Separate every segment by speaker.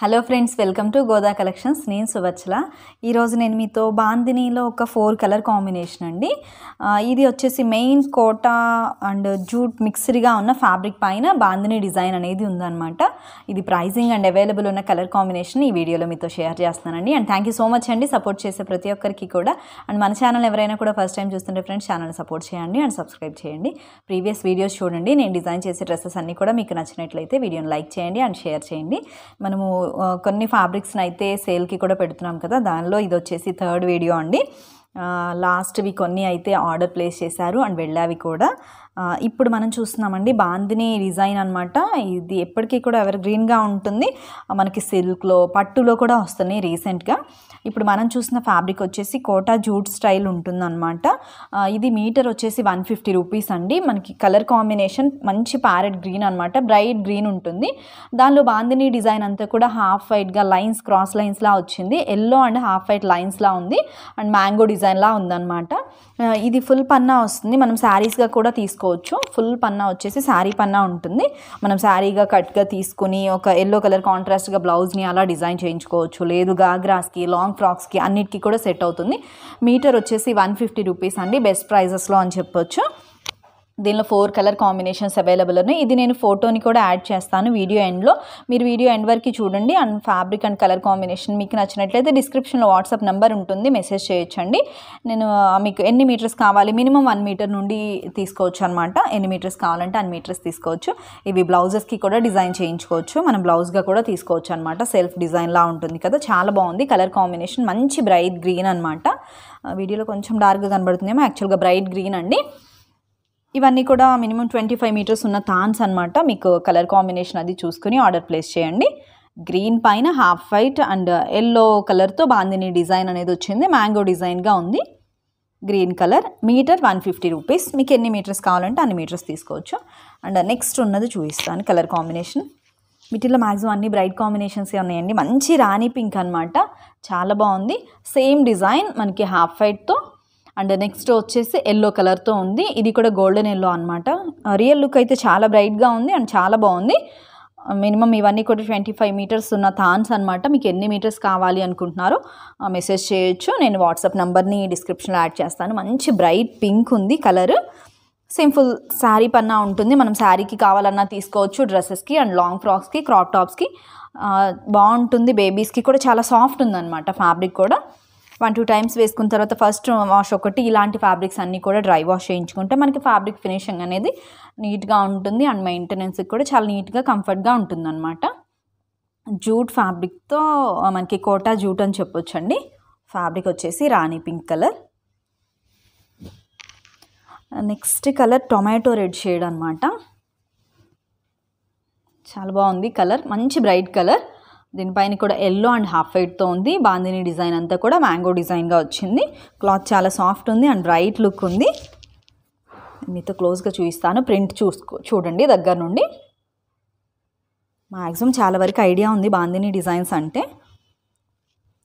Speaker 1: hello friends welcome to Goda collections నేను సువచ్చల ఈరోజు నేను మీతో బాందినీలో ఒక ఫోర్ కలర్ కాంబినేషన్ అండి ఇది వచ్చేసి మెయిన్ కోటా అండ్ జూట్ మిక్స్డ్గా ఉన్న ఫ్యాబ్రిక్ పైన బాందిని డిజైన్ అనేది ఉందన్నమాట ఇది ప్రైజింగ్ అండ్ అవైలబుల్ ఉన్న కలర్ కాంబినేషన్ ఈ వీడియోలో మీతో షేర్ చేస్తానండి and thank you so much అండి సపోర్ట్ చేసే ప్రతి ఒక్కరికి కూడా అండ్ మన ఛానల్ ఎవరైనా కూడా ఫస్ట్ టైం చూస్తుంటే ఫ్రెండ్స్ ఛానల్ సపోర్ట్ చేయండి అండ్ సబ్స్క్రైబ్ చేయండి ప్రీవియస్ వీడియోస్ చూడండి నేను డిజైన్ చేసే డ్రెస్సెస్ అన్నీ కూడా మీకు నచ్చినట్లయితే వీడియోని లైక్ చేయండి అండ్ షేర్ చేయండి మనము కొన్ని ఫ్యాబ్రిక్స్ని అయితే సేల్కి కూడా పెడుతున్నాం కదా దానిలో ఇది వచ్చేసి థర్డ్ వీడియో అండి లాస్ట్వి కొన్ని అయితే ఆర్డర్ ప్లేస్ చేశారు అండ్ వెళ్ళావి కూడా ఇప్పుడు మనం చూస్తున్నామండి బాందిని డిజైన్ అనమాట ఇది ఎప్పటికీ కూడా ఎవరు గ్రీన్గా ఉంటుంది మనకి సిల్క్లో పట్టులో కూడా వస్తున్నాయి రీసెంట్గా ఇప్పుడు మనం చూసిన ఫ్యాబ్రిక్ వచ్చేసి కోటా జూట్ స్టైల్ ఉంటుందన్నమాట ఇది మీటర్ వచ్చేసి వన్ ఫిఫ్టీ రూపీస్ అండి మనకి కలర్ కాంబినేషన్ మంచి ప్యారెట్ గ్రీన్ అనమాట బ్రైట్ గ్రీన్ ఉంటుంది దానిలో బాందిని డిజైన్ అంతా కూడా హాఫ్ వైట్గా లైన్స్ క్రాస్ లైన్స్లా వచ్చింది ఎల్లో అండ్ హాఫ్ వైట్ లైన్స్లా ఉంది అండ్ మ్యాంగో డిజైన్లా ఉందన్నమాట ఇది ఫుల్ పన్నా వస్తుంది మనం శారీస్గా కూడా తీసుకో తీసుకోవచ్చు ఫుల్ పన్నా వచ్చేసి శారీ పన్నా ఉంటుంది మనం శారీగా కట్గా తీసుకుని ఒక ఎల్లో కలర్ కాంట్రాస్ట్గా బ్లౌజ్ని అలా డిజైన్ చేయించుకోవచ్చు లేదు గాగ్రాస్కి లాంగ్ ఫ్రాక్స్కి అన్నిటికీ కూడా సెట్ అవుతుంది మీటర్ వచ్చేసి వన్ ఫిఫ్టీ రూపీస్ అండి బెస్ట్ ప్రైజెస్లో అని చెప్పొచ్చు దీనిలో ఫోర్ కలర్ కాంబినేషన్స్ అవైలబుల్ ఉన్నాయి ఇది నేను ఫోటోని కూడా యాడ్ చేస్తాను వీడియో ఎండ్లో మీరు వీడియో ఎండ్ వరకు చూడండి and fabric and colour combination మీకు నచ్చినట్లయితే డిస్క్రిప్షన్లో వాట్సాప్ నెంబర్ ఉంటుంది మెసేజ్ చేయొచ్చండి నేను మీకు ఎన్ని మీటర్స్ కావాలి మినిమం వన్ మీటర్ నుండి తీసుకోవచ్చు అనమాట ఎన్ని మీటర్స్ కావాలంటే అన్ని మీటర్స్ తీసుకోవచ్చు ఇవి బ్లౌజెస్కి కూడా డిజైన్ చేయించుకోవచ్చు మనం బ్లౌజ్గా కూడా తీసుకోవచ్చు అనమాట సెల్ఫ్ డిజైన్లా ఉంటుంది కదా చాలా బాగుంది కలర్ కాంబినేషన్ మంచి బ్రైట్ గ్రీన్ అనమాట వీడియోలో కొంచెం డార్క్గా కనబడుతుందేమో యాక్చువల్గా బ్రైట్ గ్రీన్ అండి ఇవన్నీ కూడా మినిమం ట్వంటీ ఫైవ్ మీటర్స్ ఉన్న థాన్స్ అనమాట మీకు కలర్ కాంబినేషన్ అది చూసుకుని ఆర్డర్ ప్లేస్ చేయండి గ్రీన్ పైన హాఫ్ వైట్ అండ్ ఎల్లో కలర్తో బాందిని డిజైన్ అనేది వచ్చింది మ్యాంగో డిజైన్గా ఉంది green colour metre one fifty rupees మీకు ఎన్ని మీటర్స్ కావాలంటే అన్ని మీటర్స్ తీసుకోవచ్చు అండ్ నెక్స్ట్ ఉన్నది చూపిస్తాను కలర్ కాంబినేషన్ వీటిలో మ్యాక్సిమం అన్ని బ్రైట్ కాంబినేషన్స్ ఉన్నాయండి మంచి రాణి పింక్ అనమాట చాలా బాగుంది సేమ్ డిజైన్ మనకి హాఫ్ వైట్తో అండ్ నెక్స్ట్ వచ్చేసి ఎల్లో కలర్తో ఉంది ఇది కూడా గోల్డెన్ ఎల్లో అనమాట రియల్ లుక్ అయితే చాలా బ్రైట్గా ఉంది అండ్ చాలా బాగుంది మినిమం ఇవన్నీ కూడా ట్వంటీ ఫైవ్ మీటర్స్ ఉన్న థాన్స్ అనమాట మీకు ఎన్ని మీటర్స్ కావాలి అనుకుంటున్నారో మెసేజ్ చేయొచ్చు నేను వాట్సాప్ నెంబర్ని డిస్క్రిప్షన్లో యాడ్ చేస్తాను మంచి బ్రైట్ పింక్ ఉంది కలర్ సింపుల్ శారీ పన్నా ఉంటుంది మనం శారీకి కావాలన్నా తీసుకోవచ్చు డ్రెస్సెస్కి అండ్ లాంగ్ ఫ్రాక్స్కి క్రాప్ టాప్స్కి బాగుంటుంది బేబీస్కి కూడా చాలా సాఫ్ట్ ఉందన్నమాట ఫ్యాబ్రిక్ కూడా వన్ టూ టైమ్స్ వేసుకున్న తర్వాత ఫస్ట్ వాష్ ఒకటి ఇలాంటి ఫ్యాబ్రిక్స్ అన్నీ కూడా డ్రై వాష్ చేయించుకుంటే మనకి ఫ్యాబ్రిక్ ఫినిషింగ్ అనేది నీట్గా ఉంటుంది అండ్ మెయింటెనెన్స్కి కూడా చాలా నీట్గా కంఫర్ట్గా ఉంటుందన్నమాట జూట్ ఫ్యాబ్రిక్తో మనకి కోటా జూట్ అని చెప్పొచ్చండి ఫ్యాబ్రిక్ వచ్చేసి rani pink colour next colour tomato red shade అనమాట చాలా బాగుంది కలర్ మంచి బ్రైట్ కలర్ దీనిపైన కూడా ఎల్లో అండ్ హాఫ్ వైట్తో ఉంది బాందిని డిజైన్ అంతా కూడా మ్యాంగో డిజైన్గా వచ్చింది క్లాత్ చాలా సాఫ్ట్ ఉంది అండ్ బ్రైట్ లుక్ ఉంది మీతో క్లోజ్గా చూపిస్తాను ప్రింట్ చూసుకో చూడండి దగ్గర నుండి మ్యాక్సిమం చాలా వరకు ఐడియా ఉంది బాందిని డిజైన్స్ అంటే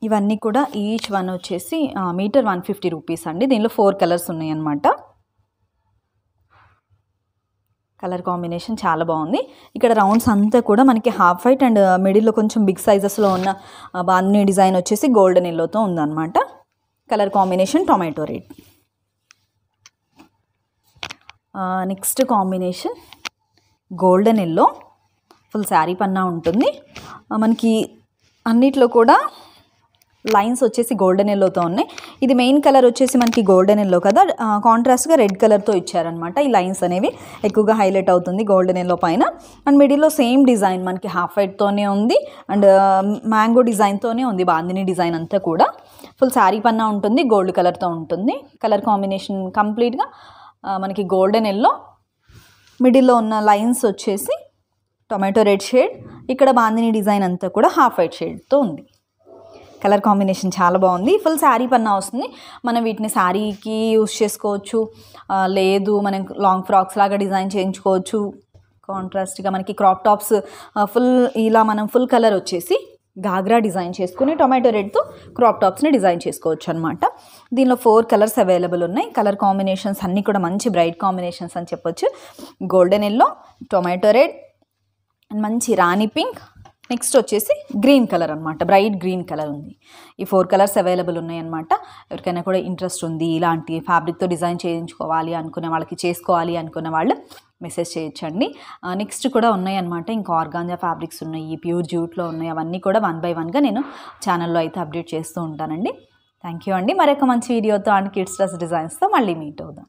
Speaker 1: ఇవన్నీ కూడా ఈచ్ వన్ వచ్చేసి మీటర్ వన్ ఫిఫ్టీ రూపీస్ అండి దీనిలో ఫోర్ కలర్స్ ఉన్నాయి అన్నమాట కలర్ కాంబినేషన్ చాలా బాగుంది ఇక్కడ రౌండ్స్ అంతా కూడా మనకి హాఫ్ వైట్ అండ్ మిడిల్లో కొంచెం బిగ్ సైజెస్లో ఉన్న అన్ని డిజైన్ వచ్చేసి గోల్డెన్ ఎల్లోతో ఉందన్నమాట colour combination tomato red next combination golden yellow full sari పన్నా ఉంటుంది మనకి అన్నిట్లో కూడా లైన్స్ వచ్చేసి గోల్డెన్ ఎల్లోతో ఉన్నాయి ఇది మెయిన్ కలర్ వచ్చేసి మనకి గోల్డెన్ ఎల్లో కదా కాంట్రాస్ట్గా రెడ్ కలర్తో ఇచ్చారనమాట ఈ లైన్స్ అనేవి ఎక్కువగా హైలైట్ అవుతుంది గోల్డెన్ ఎల్లో పైన అండ్ మిడిల్లో సేమ్ డిజైన్ మనకి హాఫ్ వైట్తోనే ఉంది అండ్ మ్యాంగో డిజైన్తోనే ఉంది బాందిని డిజైన్ అంతా కూడా ఫుల్ శారీ పన్నా ఉంటుంది గోల్డ్ కలర్తో ఉంటుంది కలర్ కాంబినేషన్ కంప్లీట్గా మనకి గోల్డెన్ ఎల్లో మిడిల్లో ఉన్న లైన్స్ వచ్చేసి టొమాటో రెడ్ షేడ్ ఇక్కడ బాందిని డిజైన్ అంతా కూడా హాఫ్ వైట్ షేడ్తో ఉంది కలర్ కాంబినేషన్ చాలా బాగుంది ఫుల్ శారీ పన్నా వస్తుంది మనం వీటిని శారీకి యూస్ చేసుకోవచ్చు లేదు మనం లాంగ్ ఫ్రాక్స్ లాగా డిజైన్ చేయించుకోవచ్చు కాంట్రాస్ట్గా మనకి క్రాప్ టాప్స్ ఫుల్ ఇలా మనం ఫుల్ కలర్ వచ్చేసి గాగ్రా డిజైన్ చేసుకుని టొమాటో రెడ్తో క్రాప్ టాప్స్ని డిజైన్ చేసుకోవచ్చు అనమాట దీనిలో ఫోర్ కలర్స్ అవైలబుల్ ఉన్నాయి కలర్ కాంబినేషన్స్ అన్నీ కూడా మంచి బ్రైట్ కాంబినేషన్స్ అని చెప్పొచ్చు golden yellow tomato red and మంచి రాణి పింక్ నెక్స్ట్ వచ్చేసి గ్రీన్ కలర్ అనమాట బ్రైట్ గ్రీన్ కలర్ ఉంది ఈ ఫోర్ కలర్స్ అవైలబుల్ ఉన్నాయన్నమాట ఎవరికైనా కూడా ఇంట్రెస్ట్ ఉంది ఇలాంటి ఫ్యాబ్రిక్తో డిజైన్ చేయించుకోవాలి అనుకునే వాళ్ళకి చేసుకోవాలి అనుకున్న వాళ్ళు మెసేజ్ చేయొచ్చండి నెక్స్ట్ కూడా ఉన్నాయన్నమాట ఇంకా ఆర్గాంజా ఫ్యాబ్రిక్స్ ఉన్నాయి ప్యూర్ జ్యూట్లో ఉన్నాయి అవన్నీ కూడా వన్ బై వన్గా నేను ఛానల్లో అయితే అప్డేట్ చేస్తూ ఉంటానండి థ్యాంక్ యూ అండి మరొక మంచి వీడియోతో అండ్ కిడ్స్ డ్రెస్ డిజైన్స్తో మళ్ళీ మీట్ అవుదాం